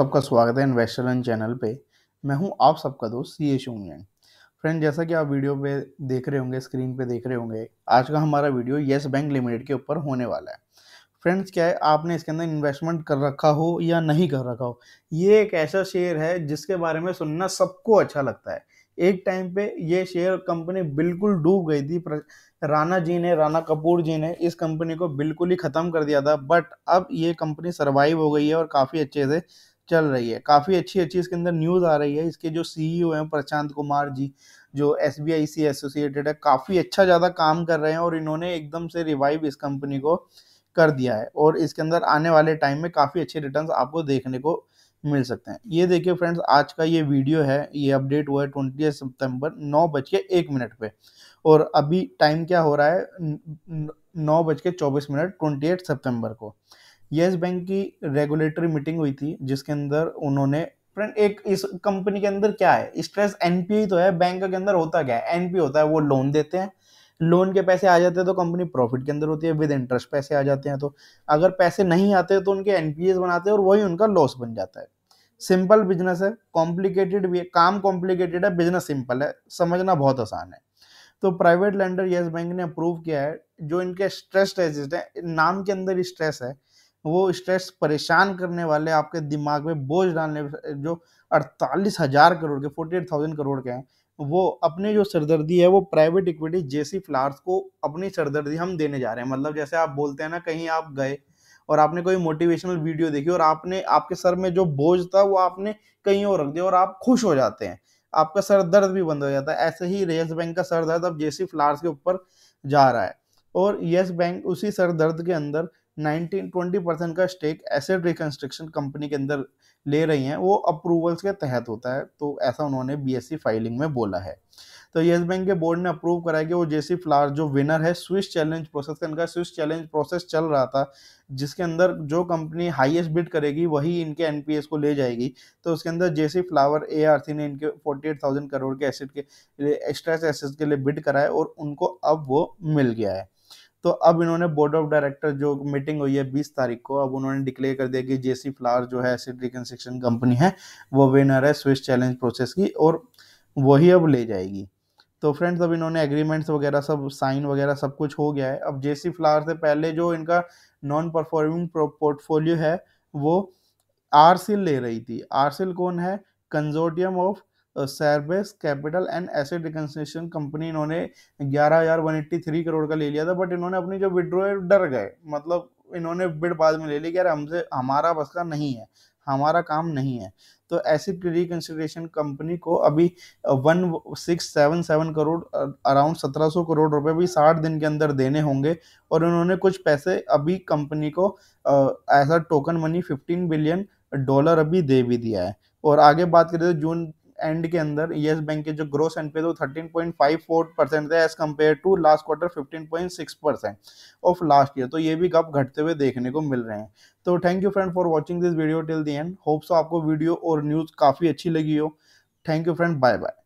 सबका स्वागत है इन्वेस्टर चैनल पे मैं हूं आप सबका दोस्त सी ए शूमजैन फ्रेंड जैसा कि आप वीडियो पे देख रहे होंगे स्क्रीन पे देख रहे होंगे आज का हमारा वीडियो येस बैंक लिमिटेड के ऊपर होने वाला है फ्रेंड्स क्या है आपने इसके अंदर इन्वेस्टमेंट कर रखा हो या नहीं कर रखा हो ये एक ऐसा शेयर है जिसके बारे में सुनना सबको अच्छा लगता है एक टाइम पे ये शेयर कंपनी बिल्कुल डूब गई थी राणा जी ने राणा कपूर जी ने इस कंपनी को बिल्कुल ही ख़त्म कर दिया था बट अब ये कंपनी सर्वाइव हो गई है और काफ़ी अच्छे से चल रही है काफ़ी अच्छी अच्छी इसके अंदर न्यूज़ आ रही है इसके जो सीईओ e हैं प्रशांत कुमार जी जो S B I C associated है काफ़ी अच्छा ज़्यादा काम कर रहे हैं और इन्होंने एकदम से रिवाइव इस कंपनी को कर दिया है और इसके अंदर आने वाले टाइम में काफ़ी अच्छे रिटर्न आपको देखने को मिल सकते हैं ये देखिए फ्रेंड्स आज का ये वीडियो है ये अपडेट हुआ है ट्वेंटी सितंबर नौ बज के एक मिनट पे और अभी टाइम क्या हो रहा है नौ बज के चौबीस मिनट ट्वेंटी सितंबर को येस बैंक की रेगुलेटरी मीटिंग हुई थी जिसके अंदर उन्होंने फ्रेंड एक इस कंपनी के अंदर क्या है स्ट्रेस एनपीए तो है बैंक के अंदर होता क्या है एनपी होता है वो लोन देते हैं लोन के पैसे आ जाते हैं तो कंपनी प्रॉफिट के अंदर होती है विद इंटरेस्ट पैसे आ जाते हैं तो अगर पैसे नहीं आते तो उनके एनपीएस बनाते हैं और वही उनका लॉस बन जाता है सिंपल बिजनेस है कॉम्प्लिकेटेड भी है काम कॉम्प्लिकेटेड है बिजनेस सिंपल है समझना बहुत आसान है तो प्राइवेट लेंडर येस बैंक ने अप्रूव किया है जो इनके स्ट्रेस टेस्ट है नाम के अंदर ही स्ट्रेस है वो स्ट्रेस परेशान करने वाले आपके दिमाग में बोझ डालने जो अड़तालीस हज़ार करोड़ के फोर्टी एट थाउजेंड करोड़ के हैं वो अपने जो सरदर्दी है वो प्राइवेट इक्विटी जेसी फ्लावर्स को अपनी सरदर्दी हम देने जा रहे हैं मतलब जैसे आप बोलते हैं ना कहीं आप गए और आपने कोई मोटिवेशनल वीडियो देखी और आपने आपके सर में जो बोझ था वो आपने कहीं और रख दिया और आप खुश हो जाते हैं आपका सर दर्द भी बंद हो जाता है ऐसे ही रेस बैंक का सर दर्द अब जेसी फ्लावर्स के ऊपर जा रहा है और यस बैंक उसी सर दर्द के अंदर नाइनटीन ट्वेंटी परसेंट का स्टेक एसेट रिकन्स्ट्रक्शन कंपनी के अंदर ले रही हैं वो अप्रूवल्स के तहत होता है तो ऐसा उन्होंने बीएससी e फाइलिंग में बोला है तो येस बैंक के बोर्ड ने अप्रूव कराया कि वो जेसी फ्लावर जो विनर है स्विस चैलेंज प्रोसेस का इनका स्विस चैलेंज प्रोसेस चल रहा था जिसके अंदर जो कंपनी हाईएस्ट बिड करेगी वही इनके एनपीएस को ले जाएगी तो उसके अंदर जेसी फ्लावर ए ने इनके 48,000 करोड़ के एसेट के एक्स्ट्रा एसेट के लिए बिड कराया और उनको अब वो मिल गया है तो अब इन्होंने बोर्ड ऑफ डायरेक्टर जो मीटिंग हुई है बीस तारीख को अब उन्होंने डिक्लेयर कर दिया कि जेसी फ्लावर जो है एसिड रिकन्स्ट्रक्शन कंपनी है वो विनर है स्विस चैलेंज प्रोसेस की और वही अब ले जाएगी तो फ्रेंड्स अब इन्होंने एग्रीमेंट्स वगैरह सब साइन वगैरह सब कुछ हो गया है अब सी फ्लावर से पहले जो इनका नॉन परफॉर्मिंग पोर्टफोलियो है वो आरसिल ले रही थी आरसिल कौन है consortium of service capital and asset reconstruction company इन्होंने ग्यारह हज़ार वन एट्टी थ्री करोड़ का ले लिया था बट इन्होंने अपनी जो विड्रो है डर गए मतलब इन्होंने बिड बाद में ले ली कि यार हमसे हमारा बस का नहीं है हमारा काम नहीं है तो एसिड रिकन्सिडरेशन कंपनी को अभी one six seven seven crore around सत्रह सौ करोड़ रुपए भी साठ दिन के अंदर देने होंगे और उन्होंने कुछ पैसे अभी कंपनी को as a token money fifteen billion dollar अभी दे भी दिया है और आगे बात करें तो जून एंड के अंदर येस बैंक के जो ग्रोस पे थे वो thirteen point five four percent थे as compare to last quarter fifteen point six percent of last year तो ये भी कब घटते हुए देखने को मिल रहे हैं तो thank you friend for watching this video till the end hopes आपको वीडियो और न्यूज़ काफ़ी अच्छी लगी हो thank you friend bye bye